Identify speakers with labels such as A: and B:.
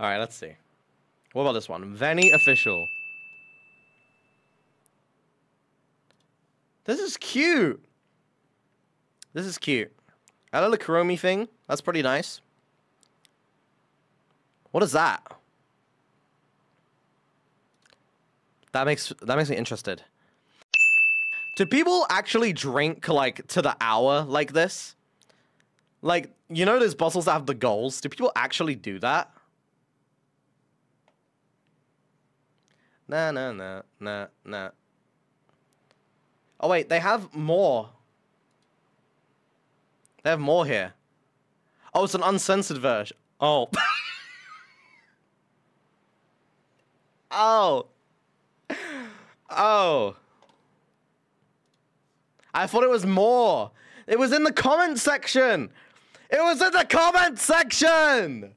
A: All right, let's see. What about this one? Venny official. This is cute. This is cute. I little the Kuromi thing. That's pretty nice. What is that? That makes that makes me interested. Do people actually drink like to the hour like this? Like, you know those bottles that have the goals? Do people actually do that? No no no no no. Oh, wait, they have more. They have more here. Oh, it's an uncensored version. Oh.
B: oh. Oh. I thought it was more. It was in the comment section. It was in the comment section.